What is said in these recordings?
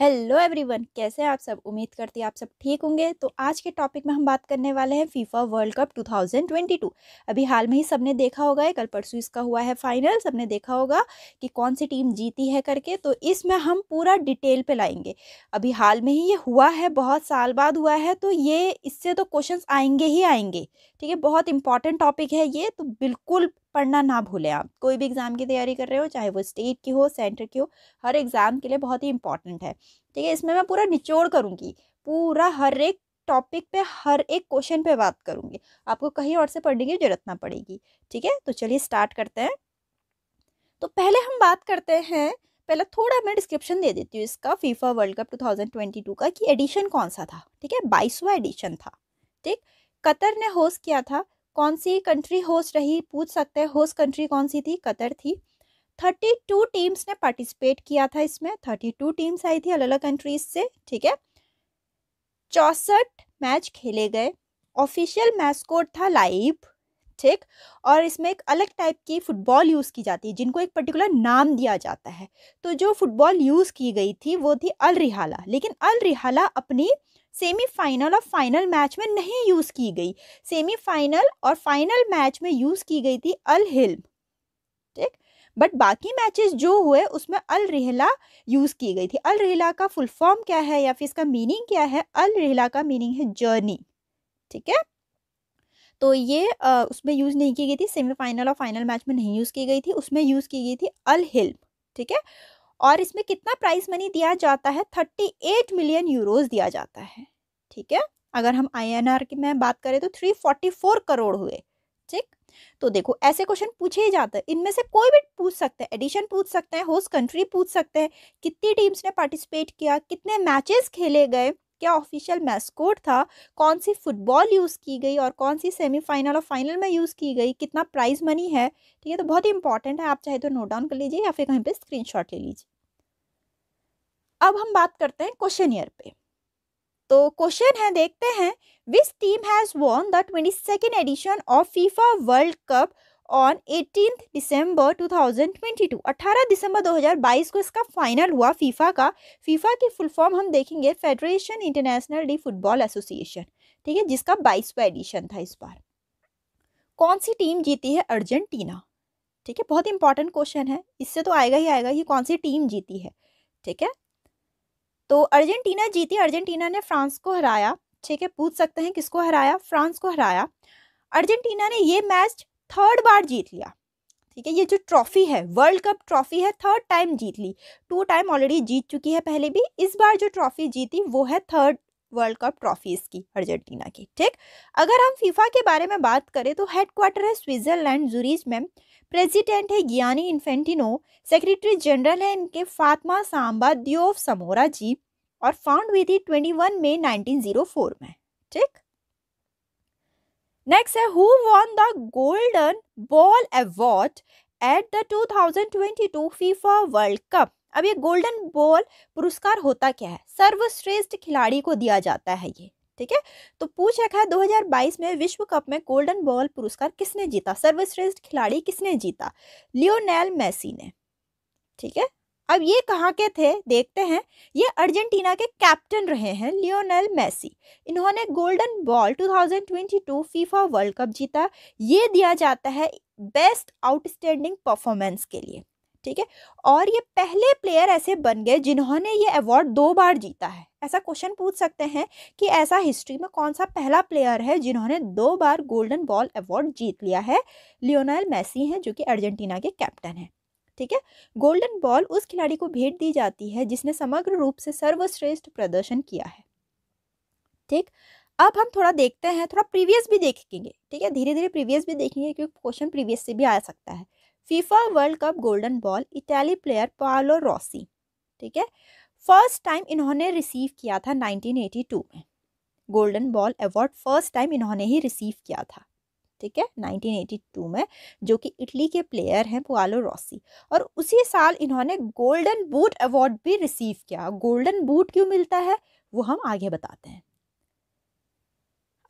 Hello everyone कैसे हैं आप सब उम्मीद करती हैं आप सब ठीक होंगे तो आज के टॉपिक में हम बात करने वाले हैं फीफा वर्ल्ड कप 2022 अभी हाल में ही सबने देखा होगा कल परसों इसका हुआ है फाइनल सबने देखा होगा कि कौन सी टीम जीती है करके तो इसमें हम पूरा डिटेल पे लाएंगे अभी हाल में ही ये हुआ है बहुत साल बाद हुआ है तो ये इससे तो क्वेश्चन आएंगे ही आएंगे ठीक है बहुत इंपॉर्टेंट टॉपिक है ये तो बिल्कुल पढ़ना ना भूलें आप कोई भी एग्ज़ाम की तैयारी कर रहे हो चाहे वो स्टेट की हो सेंटर की हो हर एग्ज़ाम के लिए बहुत ही इंपॉर्टेंट है ठीक है इसमें मैं पूरा निचोड़ करूँगी पूरा हर एक टॉपिक पे हर एक क्वेश्चन पे बात करूँगी आपको कहीं और से पढ़ने की जरूरत ना पड़ेगी ठीक है तो चलिए स्टार्ट करते हैं तो पहले हम बात करते हैं पहले थोड़ा मैं डिस्क्रिप्शन दे देती हूँ इसका फीफा वर्ल्ड कप 2022 का कि एडिशन कौन सा था ठीक है बाईसवा एडिशन था ठीक कतर ने होस्ट किया था कौन सी कंट्री होस्ट रही पूछ सकते हैं होस्ट कंट्री कौन सी थी कतर थी थर्टी टू टीम्स ने पार्टिसिपेट किया था इसमें थर्टी टू टीम्स आई थी अलग अलग कंट्रीज से ठीक है चौसठ मैच खेले गए ऑफिशियल मैस्कोट था लाइव ठीक और इसमें एक अलग टाइप की फ़ुटबॉल यूज़ की जाती है जिनको एक पर्टिकुलर नाम दिया जाता है तो जो फुटबॉल यूज़ की गई थी वो थी अल रिहाला लेकिन अल रिहाला अपनी सेमीफाइनल और फाइनल मैच में नहीं यूज़ की गई सेमीफाइनल और फाइनल मैच में यूज़ की गई थी अल हिल्म ठीक बट बाकी मैचेस जो हुए उसमें अल रिहला यूज़ की गई थी अल रिहला का फुल फॉर्म क्या है या फिर इसका मीनिंग क्या है अल रिहला का मीनिंग है जर्नी ठीक है तो ये आ, उसमें यूज़ नहीं की गई थी सेमीफाइनल और फाइनल मैच में नहीं यूज़ की गई थी उसमें यूज़ की गई थी अल हिल्म ठीक है और इसमें कितना प्राइस मनी दिया जाता है थर्टी एट मिलियन यूरोज दिया जाता है ठीक है अगर हम आई एन आर की में बात करें तो थ्री फोर्टी फोर करोड़ हुए ठीक तो देखो ऐसे क्वेश्चन पूछे ही जाते हैं इनमें से कोई भी पूछ सकते हैं एडिशन पूछ सकते हैं होस्ट कंट्री पूछ सकते हैं कितनी टीम्स ने पार्टिसिपेट किया कितने मैचेस खेले गए क्या ऑफिशियल मैस्कोट था कौन सी फुटबॉल यूज़ की गई और कौन सी सेमीफाइनल और फाइनल में यूज़ की गई कितना प्राइज़ मनी है ठीक है तो बहुत ही इंपॉर्टेंट है आप चाहे तो नोट डाउन कर लीजिए या फिर कहीं पर स्क्रीनशॉट ले लीजिए अब हम बात करते हैं क्वेश्चन ईयर पे तो क्वेश्चन है देखते हैं this team has won the twenty second edition of FIFA world Cup on eighteen December 2022 18 दिसंबर 2022 को इसका फाइनल हुआ फीफा का फीफा की फुल फॉर्म हम देखेंगे federation international de football association ठीक है जिसका बाईसवा एडिशन था इस बार कौन सी टीम जीती है अर्जेंटीना ठीक है बहुत इंपॉर्टेंट क्वेश्चन है इससे तो आएगा ही आएगा ये कौन सी टीम जीती है ठीक है तो अर्जेंटीना जीती अर्जेंटीना ने फ्रांस को हराया ठीक है पूछ सकते हैं किसको हराया फ्रांस को हराया अर्जेंटीना ने ये मैच थर्ड बार जीत लिया ठीक है ये जो ट्रॉफी है वर्ल्ड कप ट्रॉफी है थर्ड टाइम जीत ली टू टाइम ऑलरेडी जीत चुकी है पहले भी इस बार जो ट्रॉफी जीती वो है थर्ड वर्ल्ड कप ट्रॉफीज़ की अर्जेंटीना की ठीक अगर हम फीफा के बारे में बात करें तो हेडक्वार्टर है स्विट्ज़रलैंड जूरीज में प्रेसिडेंट है ज्ञानी इन्फेंटिनो सेक्रेटरी जनरल है इनके फातमा सांबा दियोफ समोरा जी और फाउंड हुई थी ट्वेंटी वन मे नाइनटीन में ठीक नेक्स्ट है who won the golden ball award at the two thousand twenty two FIFA world Cup अब ये गोल्डन बॉल पुरस्कार होता क्या है सर्वश्रेष्ठ खिलाड़ी को दिया जाता है ये ठीक है तो पूछ रखा है 2022 में विश्व कप में गोल्डन बॉल पुरस्कार किसने जीता सर्वश्रेष्ठ खिलाड़ी किसने जीता लियोनेल मेसी ने ठीक है अब ये कहाँ के थे देखते हैं ये अर्जेंटीना के कैप्टन रहे हैं लियोनेल मेसी इन्होंने golden ball 2022 FIFA world Cup जीता ये दिया जाता है बेस्ट आउटस्टैंडिंग परफॉर्मेंस के लिए ठीक है और ये पहले प्लेयर ऐसे बन गए जिन्होंने ये अवार्ड दो बार जीता है ऐसा क्वेश्चन पूछ सकते हैं कि ऐसा हिस्ट्री में कौन सा पहला प्लेयर है जिन्होंने दो बार गोल्डन बॉल अवार्ड जीत लिया है लियोनाइल मैसी हैं जो कि अर्जेंटीना के कैप्टन हैं ठीक है गोल्डन बॉल उस खिलाड़ी को भेंट दी जाती है जिसने समग्र रूप से सर्वश्रेष्ठ प्रदर्शन किया है ठीक अब हम थोड़ा देखते हैं थोड़ा प्रीवियस भी देखेंगे ठीक है धीरे धीरे प्रीवियस भी देखेंगे क्योंकि क्वेश्चन प्रीवियस से भी आ सकता है FIFA world Cup golden ball Italy player Paolo Rossi ठीक है फर्स्ट टाइम इन्होंने रिसीव किया था 1982 में golden ball award first time इन्होंने ही रिसीव किया था ठीक है 1982 में जो कि इटली के प्लेयर हैं पुआलो रॉसी और उसी साल इन्होंने गोल्डन बूट अवार्ड भी रिसीव किया गोल्डन बूट क्यों मिलता है वो हम आगे बताते हैं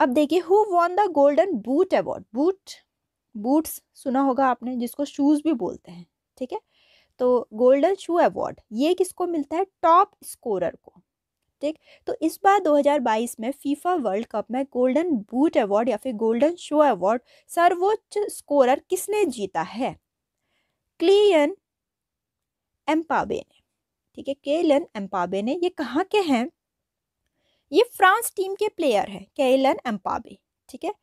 अब देखिए who won the golden boot award boot boots सुना होगा आपने जिसको शूज़ भी बोलते हैं ठीक है तो गोल्डन शू अवार्ड ये किसको मिलता है टॉप स्कोरर को ठीक तो इस बार 2022 में फीफा वर्ल्ड कप में गोल्डन बूट अवार्ड या फिर गोल्डन शो अवार्ड सर्वोच्च स्कोरर किसने जीता है क्लियन एम्पाबे ने ठीक है केलन एम्पाबे ने ये कहाँ के हैं ये फ्रांस टीम के प्लेयर हैं केलन एम्पाबे ठीक है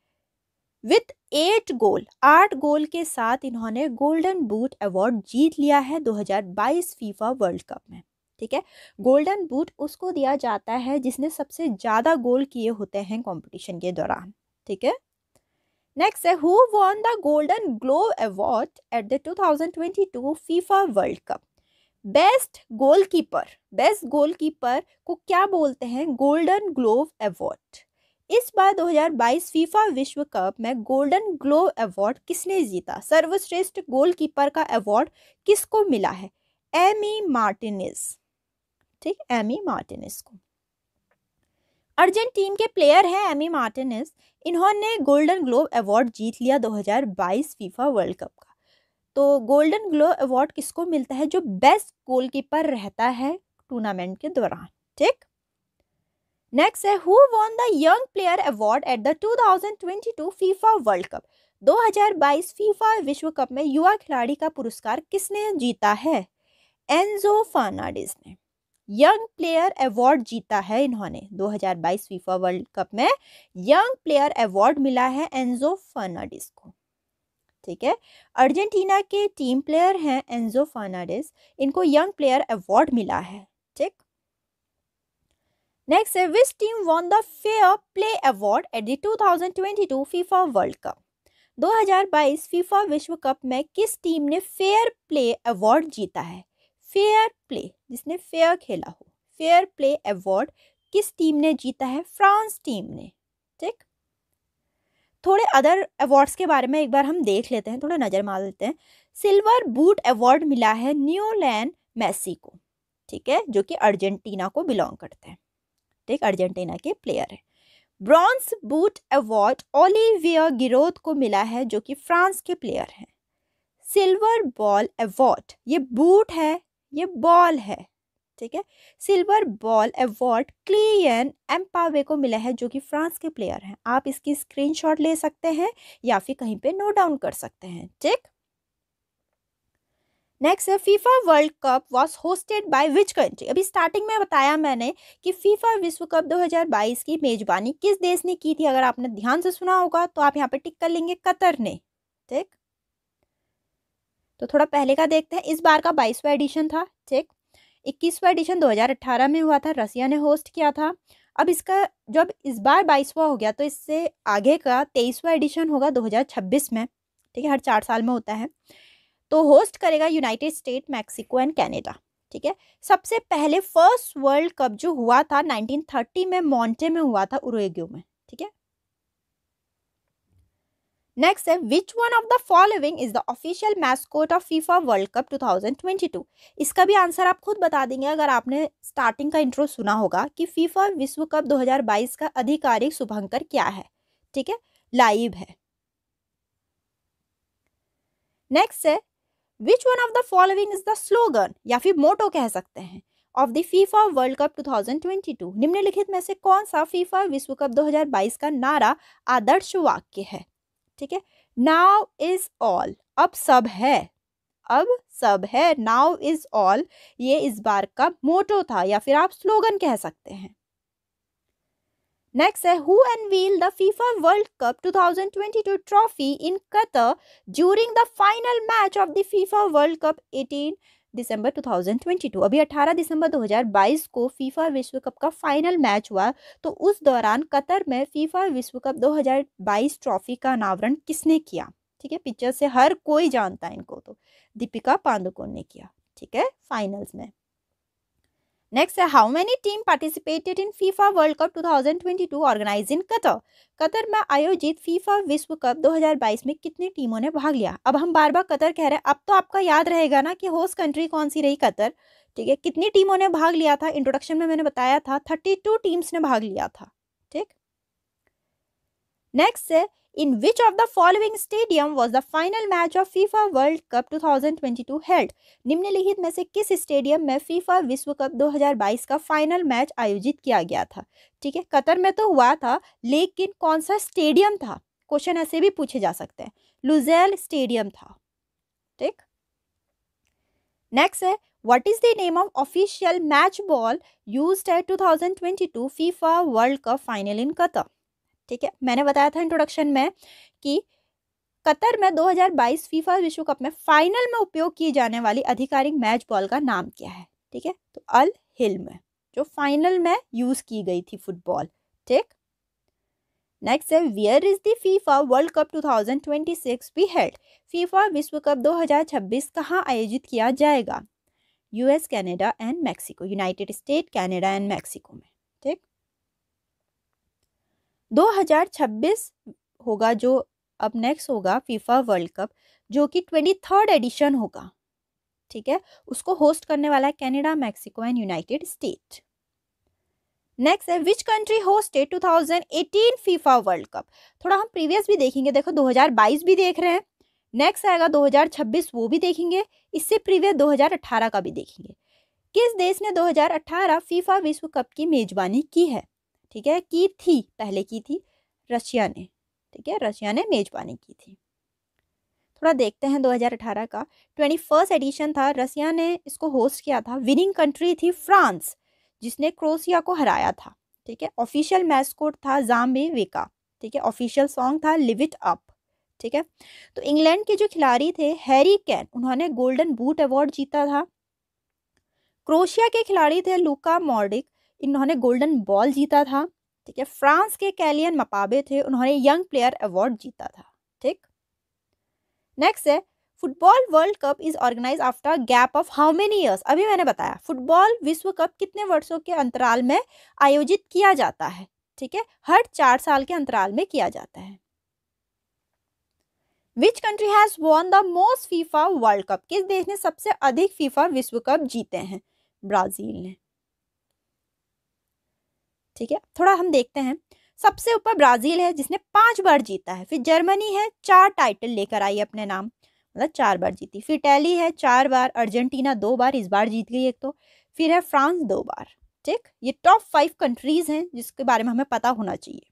विथ एट गोल आठ गोल के साथ इन्होंने गोल्डन बूट अवार्ड जीत लिया है 2022 फीफा वर्ल्ड कप में ठीक है गोल्डन बूट उसको दिया जाता है जिसने सबसे ज़्यादा गोल किए होते हैं कंपटीशन के दौरान ठीक है नेक्स्ट है who won the golden glove award at the 2022 FIFA world cup best goalkeeper best goalkeeper को क्या बोलते हैं गोल्डन ग्लोव अवार्ड इस बार 2022 फीफा विश्व कप में गोल्डन ग्लोब अवार्ड किसने जीता सर्वश्रेष्ठ गोलकीपर का अवार्ड किसको मिला है एमी मार्टिनेस ठीक एमी मार्टिनेस को अर्जेंटीन के प्लेयर हैं एमी मार्टिनेस इन्होंने गोल्डन ग्लोब अवार्ड जीत लिया 2022 फीफा वर्ल्ड कप का तो गोल्डन ग्लोब अवार्ड किसको मिलता है जो बेस्ट गोलकीपर रहता है टूर्नामेंट के दौरान ठीक नेक्स्ट है who won the young player award at the 2022 FIFA world cup 2022 FIFA विश्व कप में युवा खिलाड़ी का पुरस्कार किसने जीता है एनजो फर्नाडिस ने यंग प्लेयर अवार्ड जीता है इन्होंने 2022 फीफा वर्ल्ड कप में यंग प्लेयर अवार्ड मिला है एनजो फर्नाडिस को ठीक है अर्जेंटीना के टीम प्लेयर हैं एनजो फर्नाडिस इनको यंग प्लेयर अवार्ड मिला है ठीक Next, uh, which team won the Fair Play Award at the 2022 FIFA World Cup? 2022 FIFA विश्व कप में किस टीम ने फेयर प्ले अवार्ड जीता है फेयर प्ले जिसने फेयर खेला हो फेयर प्ले अवार्ड किस टीम ने जीता है फ्रांस टीम ने ठीक थोड़े अदर अवार्ड्स के बारे में एक बार हम देख लेते हैं थोड़ा नज़र मार लेते हैं सिल्वर बूट अवार्ड मिला है न्यूलैंड मेसी को ठीक है जो कि अर्जेंटीना को बिलोंग करते हैं एक अर्जेंटीना के प्लेयर हैं bronze boot award Olivier Giroud को मिला है जो कि फ्रांस के प्लेयर हैं सिल्वर बॉल अवार्ड ये बूट है ये बॉल है ठीक है silver ball award Kylian Mbappe को मिला है जो कि फ्रांस के प्लेयर हैं आप इसकी स्क्रीनशॉट ले सकते हैं या फिर कहीं पे नोट डाउन कर सकते हैं ठीक नेक्स्ट है FIFA world cup was hosted by which country अभी स्टार्टिंग में बताया मैंने कि फीफा विश्व कप 2022 की मेजबानी किस देश ने की थी अगर आपने ध्यान से सुना होगा तो आप यहाँ पे टिक कर लेंगे कतर ने ठीक तो थोड़ा पहले का देखते हैं इस बार का बाईसवा एडिशन था ठीक इक्कीसवा एडिशन 2018 में हुआ था रसिया ने होस्ट किया था अब इसका जब इस बार बाईसवा हो गया तो इससे आगे का तेईसवा एडिशन होगा दो में ठीक है हर चार साल में होता है तो होस्ट करेगा United State Mexico and Canada ठीक है सबसे पहले फर्स्ट वर्ल्ड कप जो हुआ था 1930 में मॉन्टे में हुआ था उरुग्वे में ठीक है नेक्स्ट है which one of the following is the official mascot of FIFA world cup 2022 इसका भी आंसर आप खुद बता देंगे अगर आपने स्टार्टिंग का इंट्रो सुना होगा कि फीफा विश्व कप 2022 का आधिकारिक शुभंकर क्या है ठीक है लाइव है नेक्स्ट है which one of the following is the slogan या फिर मोटो कह सकते हैं of the FIFA world cup 2022 निम्नलिखित में से कौन सा फीफा विश्व कप 2022 का नारा आदर्श वाक्य है ठीक है नाव इज ऑल अब सब है अब सब है नाव इज ऑल ये इस बार का मोटो था या फिर आप स्लोगन कह सकते हैं Next है who unveiled the FIFA World Cup 2022 trophy in Qatar during the final match of the FIFA World Cup 18 दिसंबर 2022 अभी 18 दिसंबर 2022 को फीफा विश्व कप का फाइनल मैच हुआ तो उस दौरान कतर में फीफा विश्व कप 2022 ट्रॉफी का अनावरण किसने किया ठीक है पिक्चर से हर कोई जानता है इनको तो दीपिका पांडुकोण ने किया ठीक है फाइनल्स में Next, how many team participated in FIFA World Cup 2022 organize in Qatar Qatar में आयोजित FIFA विश्व कप 2022 में कितनी टीमों ने भाग लिया अब हम बार बार कतर कह रहे हैं अब तो आपका याद रहेगा ना कि होस्ट कंट्री कौन सी रही कतर ठीक है कितनी टीमों ने भाग लिया था इंट्रोडक्शन में मैंने बताया था 32 टीम्स ने भाग लिया था ठीक next in which of the following stadium was the final match of fifa world cup 2022 held निम्नलिखित में से किस स्टेडियम में फीफा विश्व कप दो हजार बाईस का फाइनल मैच आयोजित किया गया था ठीक है कतर में तो हुआ था लेकिन कौन सा स्टेडियम था क्वेश्चन ऐसे भी पूछे जा सकते हैं लुजेल स्टेडियम था ठीक नेक्स्ट है what is the name of official match ball used twenty two FIFA world cup final in Qatar ठीक है मैंने बताया था इंट्रोडक्शन में कि कतर में 2022 फीफा विश्व कप में फाइनल में उपयोग की जाने वाली आधिकारिक मैच बॉल का नाम क्या है ठीक है तो अल हिल में जो फाइनल में यूज़ की गई थी फुटबॉल ठीक नेक्स्ट है where is the FIFA world cup 2026 be held FIFA विश्व कप 2026 कहाँ आयोजित किया जाएगा US Canada and Mexico United State Canada and Mexico में ठीक 2026 होगा जो अब नेक्स्ट होगा फीफा वर्ल्ड कप जो कि ट्वेंटी थर्ड एडिशन होगा ठीक है उसको होस्ट करने वाला है Canada Mexico and United State next है which country hosted 2018 FIFA world cup थोड़ा हम प्रीवियस भी देखेंगे देखो 2022 भी देख रहे हैं नेक्स्ट आएगा 2026 वो भी देखेंगे इससे प्रीवियस 2018 का भी देखेंगे किस देश ने 2018 फीफा विश्व कप की मेजबानी की है ठीक है की थी पहले की थी रशिया ने ठीक है रशिया ने मेजबानी की थी थोड़ा देखते हैं 2018 का ट्वेंटी फर्स्ट एडिशन था रसिया ने इसको होस्ट किया था विनिंग कंट्री थी फ्रांस जिसने क्रोसिया को हराया था ठीक है ऑफिशियल मैस्कोट था जाम्बे वेका ठीक है ऑफिशियल सॉन्ग था लिव इट अप ठीक है तो इंग्लैंड के जो खिलाड़ी थे हैरी कैन उन्होंने गोल्डन बूट अवार्ड जीता था क्रोशिया के खिलाड़ी थे लुका मॉर्डिक इन्होंने गोल्डन बॉल जीता था ठीक है फ्रांस के कैलियन मपाबे थे उन्होंने यंग प्लेयर अवार्ड जीता था ठीक नेक्स्ट है football world cup is organize after gap of how many years अभी मैंने बताया फुटबॉल विश्व कप कितने वर्षों के अंतराल में आयोजित किया जाता है ठीक है हर चार साल के अंतराल में किया जाता है which country has won the most FIFA world cup किस देश ने सबसे अधिक फीफा विश्व कप जीते हैं ब्राजील ने ठीक है थोड़ा हम देखते हैं सबसे ऊपर ब्राज़ील है जिसने पाँच बार जीता है फिर जर्मनी है चार टाइटल लेकर आई अपने नाम मतलब चार बार जीती फिर इटैली है चार बार अर्जेंटीना दो बार इस बार जीत गई एक तो फिर है फ्रांस दो बार ठीक ये टॉप फाइव कंट्रीज़ हैं जिसके बारे में हमें पता होना चाहिए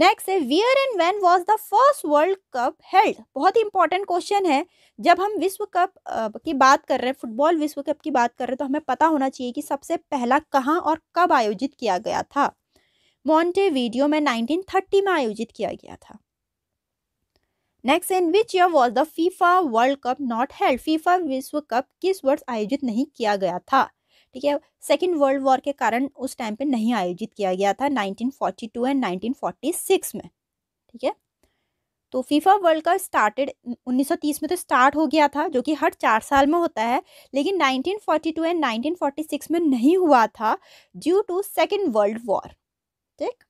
नेक्स्ट है where and when was the first world cup held बहुत ही इंपॉर्टेंट क्वेश्चन है जब हम विश्व कप की बात कर रहे हैं फुटबॉल विश्व कप की बात कर रहे हैं तो हमें पता होना चाहिए कि सबसे पहला कहाँ और कब आयोजित किया गया था वीडियो में 1930 में आयोजित किया गया था next in which year was the FIFA world cup not held FIFA विश्व कप किस वर्ष आयोजित नहीं किया गया था ठीक है सेकेंड वर्ल्ड वॉर के कारण उस टाइम पे नहीं आयोजित किया गया था 1942 एंड 1946 में ठीक है तो फीफा वर्ल्ड कप स्टार्टेड 1930 में तो स्टार्ट हो गया था जो कि हर चार साल में होता है लेकिन 1942 एंड 1946 में नहीं हुआ था due to second world war ठीक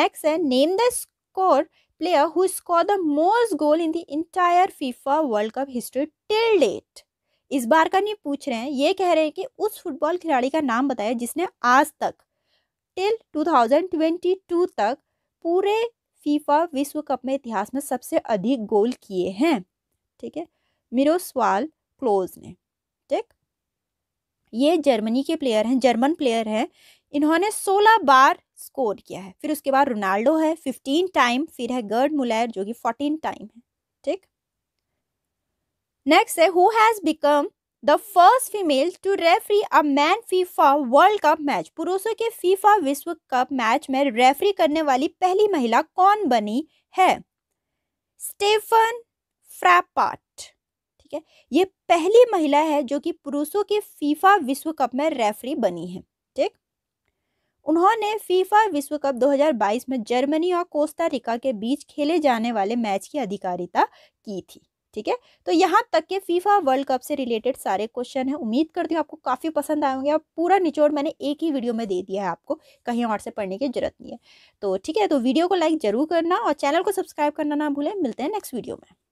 नेक्स्ट है name the score player who score the most goal in the entire FIFA world cup history till date इस बार का नहीं पूछ रहे हैं ये कह रहे हैं कि उस फुटबॉल खिलाड़ी का नाम बताया जिसने आज तक टिल 2022 तक पूरे फीफा विश्व कप में इतिहास में सबसे अधिक गोल किए हैं ठीक है सवाल क्लोज ने ठीक ये जर्मनी के प्लेयर हैं जर्मन प्लेयर हैं इन्होंने 16 बार स्कोर किया है फिर उसके बाद रोनाल्डो है 15 टाइम फिर है गर्ड मुलायर जो कि 14 टाइम है ठीक नेक्स्ट है who has become the first female to referee a man FIFA world cup match पुरुषों के फीफा विश्व कप मैच में रेफरी करने वाली पहली महिला कौन बनी है स्टेफन फ्रैपाट ठीक है ये पहली महिला है जो कि पुरुषों के फीफा विश्व कप में रेफरी बनी है ठीक उन्होंने फीफा विश्व कप 2022 में जर्मनी और कोस्टा रिका के बीच खेले जाने वाले मैच की अधिकारिता की थी ठीक है तो यहाँ तक के फीफा वर्ल्ड कप से रिलेटेड सारे क्वेश्चन हैं उम्मीद करती हूँ आपको काफ़ी पसंद आए होंगे और पूरा निचोड़ मैंने एक ही वीडियो में दे दिया है आपको कहीं और से पढ़ने की जरूरत नहीं है तो ठीक है तो वीडियो को लाइक ज़रूर करना और चैनल को सब्सक्राइब करना ना भूलें मिलते हैं नेक्स्ट वीडियो में